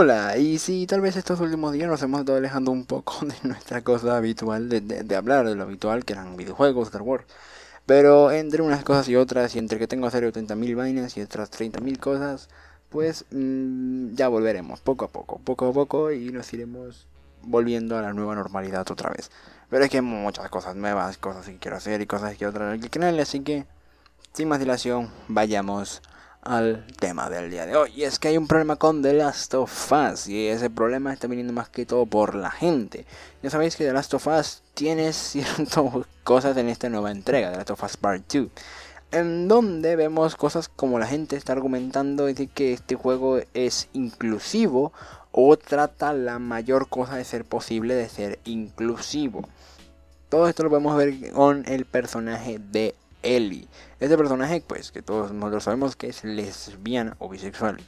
Hola, y si tal vez estos últimos días nos hemos estado alejando un poco de nuestra cosa habitual, de, hablar de lo habitual, que eran videojuegos, Star Wars. Pero entre unas cosas y otras, y entre que tengo que hacer mil vainas y otras 30.000 cosas, pues mm, ya volveremos, poco a poco, poco a poco, y nos iremos volviendo a la nueva normalidad otra vez. Pero es que hay muchas cosas nuevas, cosas que quiero hacer y cosas que otra en el canal, así que sin más dilación, vayamos al tema del día de hoy. Y es que hay un problema con The Last of Us. Y ese problema está viniendo más que todo por la gente. Ya sabéis que The Last of Us tiene ciertas cosas en esta nueva entrega, The Last of Us Part 2. En donde vemos cosas como la gente está argumentando y decir que este juego es inclusivo o trata la mayor cosa de ser posible de ser inclusivo. Todo esto lo podemos ver con el personaje de Ellie. Este personaje, pues, que todos nosotros sabemos que es lesbiana o bisexual.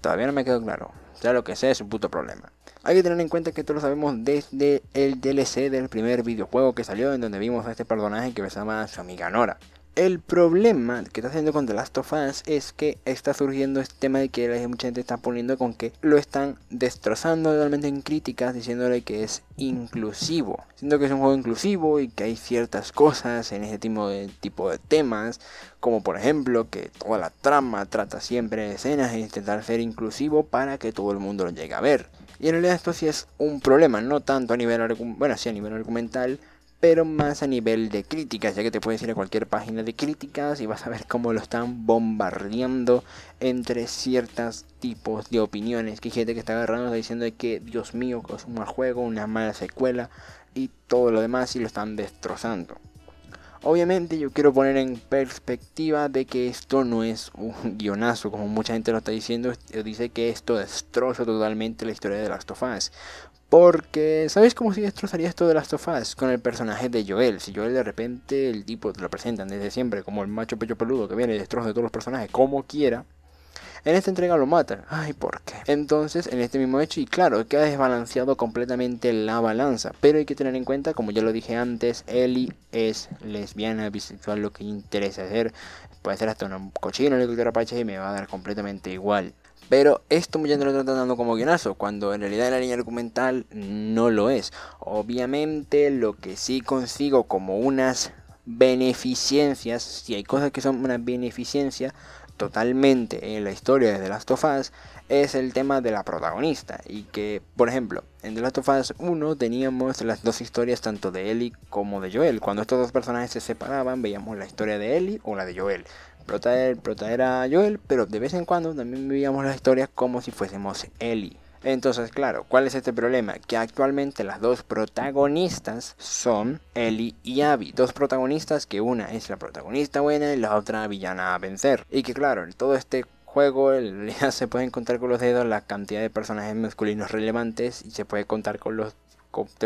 Todavía no me quedó claro. Sea lo que sea, es un puto problema. Hay que tener en cuenta que todos lo sabemos desde el DLC del primer videojuego que salió, en donde vimos a este personaje que se llama su amiga Nora. El problema que está haciendo con The Last of Us es que está surgiendo este tema de que mucha gente está poniendo con que lo están destrozando totalmente en críticas, diciéndole que es inclusivo. Siendo que es un juego inclusivo y que hay ciertas cosas en ese tipo de, temas, como por ejemplo que toda la trama trata siempre de escenas e intentar ser inclusivo para que todo el mundo lo llegue a ver. Y en realidad esto sí es un problema, no tanto a nivel, bueno, a nivel argumental, pero más a nivel de críticas, ya que te puedes ir a cualquier página de críticas y vas a ver cómo lo están bombardeando entre ciertos tipos de opiniones. Que hay gente que está agarrando está diciendo que Dios mío, es un mal juego, una mala secuela y todo lo demás y lo están destrozando. Obviamente yo quiero poner en perspectiva de que esto no es un guionazo, como mucha gente lo está diciendo, dice que esto destroza totalmente la historia de Last of Us. Porque, sabéis cómo si destrozaría esto de las tofás Con el personaje de Joel. Si Joel de repente, el tipo te lo presentan desde siempre como el macho pecho peludo que viene y destroza de todos los personajes como quiera. En esta entrega lo matan. Ay, ¿por qué? Entonces, en este mismo hecho, y claro, que ha desbalanceado completamente la balanza. Pero hay que tener en cuenta, como ya lo dije antes, Ellie es lesbiana, bisexual, lo que interesa hacer. Puede ser hasta un cochino, le cultura y me va a dar completamente igual. Pero esto ya no lo están dando como guionazo, cuando en realidad la línea argumental no lo es. Obviamente lo que sí consigo como unas beneficiencias si hay cosas que son una beneficiencias totalmente en la historia de The Last of Us es el tema de la protagonista y que, por ejemplo, en The Last of Us 1 teníamos las dos historias tanto de Ellie como de Joel. Cuando estos dos personajes se separaban veíamos la historia de Ellie o la de Joel. Prota, era Joel, pero de vez en cuando también veíamos las historias como si fuésemos Ellie. Entonces, claro, ¿cuál es este problema? Que actualmente las dos protagonistas son Ellie y Abby. Dos protagonistas que una es la protagonista buena y la otra villana a vencer. Y que claro, en todo este juego se puede contar con los dedos la cantidad de personajes masculinos relevantes y se puede contar con los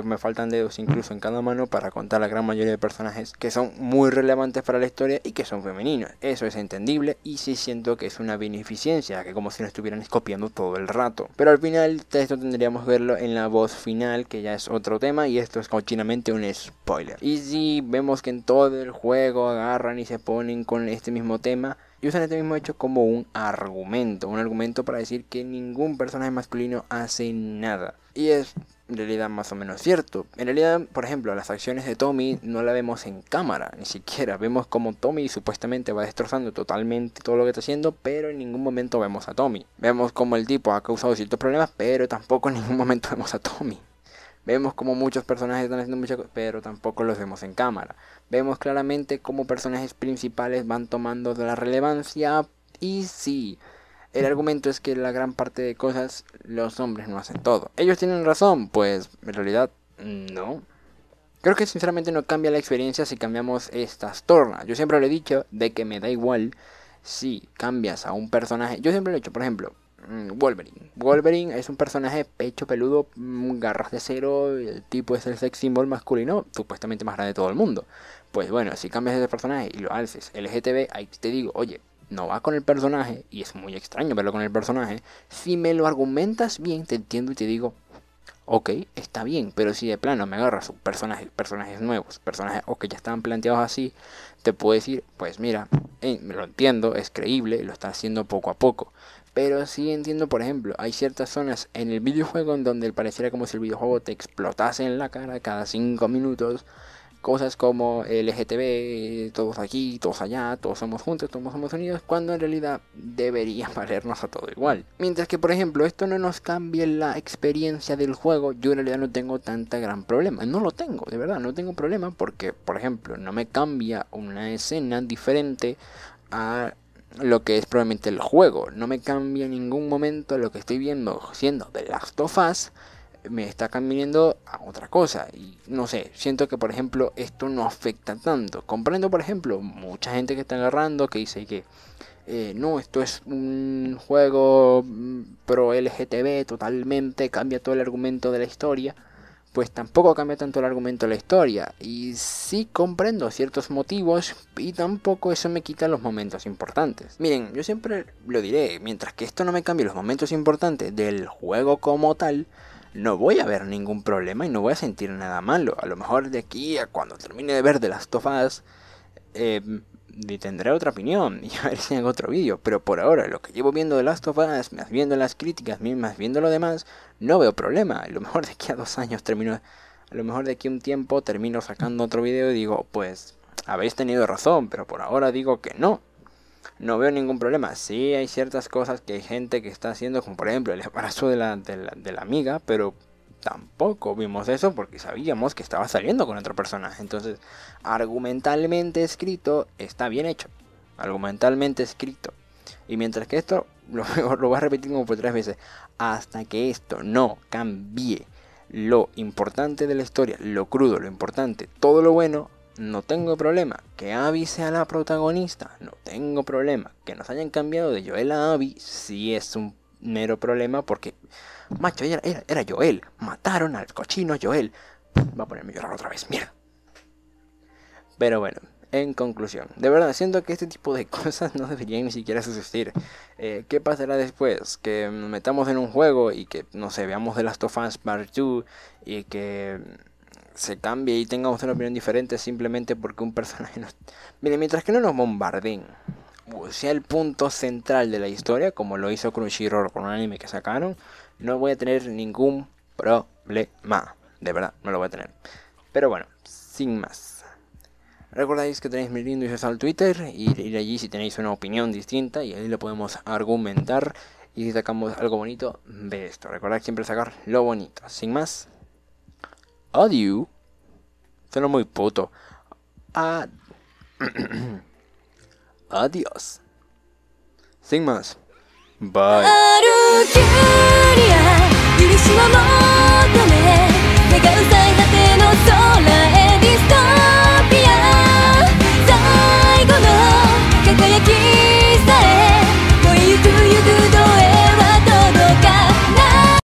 me faltan dedos incluso en cada mano para contar la gran mayoría de personajes que son muy relevantes para la historia y que son femeninos. Eso es entendible y sí siento que es una beneficencia, que como si no estuvieran copiando todo el rato. Pero al final esto tendríamos que verlo en la voz final, que ya es otro tema y esto es cochinamente un spoiler. Y si vemos que en todo el juego agarran y se ponen con este mismo tema, y usan este mismo hecho como un argumento, un argumento para decir que ningún personaje masculino hace nada. Y es en realidad más o menos cierto. En realidad, por ejemplo, las acciones de Tommy no la vemos en cámara, ni siquiera. Vemos como Tommy supuestamente va destrozando totalmente todo lo que está haciendo, pero en ningún momento vemos a Tommy. Vemos como el tipo ha causado ciertos problemas, pero tampoco en ningún momento vemos a Tommy. Vemos como muchos personajes están haciendo muchas cosas, pero tampoco los vemos en cámara. Vemos claramente cómo personajes principales van tomando de la relevancia y sí, el argumento es que la gran parte de cosas los hombres no hacen todo. ¿Ellos tienen razón? Pues en realidad no. Creo que sinceramente no cambia la experiencia si cambiamos estas tornas. Yo siempre lo he dicho de que me da igual si cambias a un personaje. Yo siempre lo he dicho, por ejemplo, mm, Wolverine. Wolverine es un personaje pecho peludo, mm, garras de cero, el tipo es el sex symbol masculino, supuestamente más grande de todo el mundo. Pues bueno, si cambias ese personaje y lo alces LGTB, ahí te digo, oye, no va con el personaje, y es muy extraño verlo con el personaje, si me lo argumentas bien, te entiendo y te digo, ok, está bien, pero si de plano me agarras personaje, personajes nuevos, personajes o que ya estaban planteados así, te puedo decir, pues mira, eh, me lo entiendo, es creíble, lo está haciendo poco a poco. Pero sí entiendo, por ejemplo, hay ciertas zonas en el videojuego en donde pareciera como si el videojuego te explotase en la cara cada 5 minutos cosas como LGTB, todos aquí, todos allá, todos somos juntos, todos somos unidos, cuando en realidad debería valernos a todo igual. Mientras que, por ejemplo, esto no nos cambie la experiencia del juego, yo en realidad no tengo tanta gran problema. No lo tengo, de verdad, no tengo problema porque, por ejemplo, no me cambia una escena diferente a lo que es probablemente el juego. No me cambia en ningún momento lo que estoy viendo siendo de Last of Us me está cambiando a otra cosa. Y no sé, siento que por ejemplo esto no afecta tanto. Comprendo por ejemplo mucha gente que está agarrando que dice que eh, no, esto es un juego mm, pro LGTB totalmente, cambia todo el argumento de la historia. Pues tampoco cambia tanto el argumento de la historia. Y sí comprendo ciertos motivos y tampoco eso me quita los momentos importantes. Miren, yo siempre lo diré, mientras que esto no me cambie los momentos importantes del juego como tal, no voy a ver ningún problema y no voy a sentir nada malo. A lo mejor de aquí a cuando termine de ver de las tofadas, eh, em, tendré otra opinión y a ver si hago otro vídeo. Pero por ahora, lo que llevo viendo de las tofadas, más viendo las críticas, más viendo lo demás, no veo problema. A lo mejor de aquí a dos años termino, a lo mejor de aquí a un tiempo termino sacando otro vídeo y digo, pues habéis tenido razón, pero por ahora digo que no no veo ningún problema. Sí hay ciertas cosas que hay gente que está haciendo, como por ejemplo el embarazo de la, amiga, pero tampoco vimos eso porque sabíamos que estaba saliendo con otra persona. Entonces, argumentalmente escrito está bien hecho. Argumentalmente escrito. Y mientras que esto, lo, lo voy a repetir como por tres veces, hasta que esto no cambie lo importante de la historia, lo crudo, lo importante, todo lo bueno, no tengo problema. Que Abby sea la protagonista, no tengo problema. Que nos hayan cambiado de Joel a Abby, sí es un mero problema porque, macho, era, era, Joel. Mataron al cochino Joel. Va a ponerme a llorar otra vez, mira. Pero bueno, en conclusión, de verdad, siento que este tipo de cosas no deberían ni siquiera existir. Eh, ¿Qué pasará después? Que nos metamos en un juego y que, no sé, veamos de las of Us Part 2 y que se cambie y tengamos una opinión diferente simplemente porque un personaje nos... Mire, mientras que no nos bombardeen... o sea el punto central de la historia, como lo hizo Crunchyroll con un anime que sacaron, no voy a tener ningún problema. De verdad, no lo voy a tener. Pero bueno, sin más. Recordáis que tenéis mis lindos al Twitter, ir, allí si tenéis una opinión distinta y ahí lo podemos argumentar y si sacamos algo bonito de esto. Recordad siempre sacar lo bonito. Sin más, Adieu. Suena muy puto. Adiós. Sin más. Bye.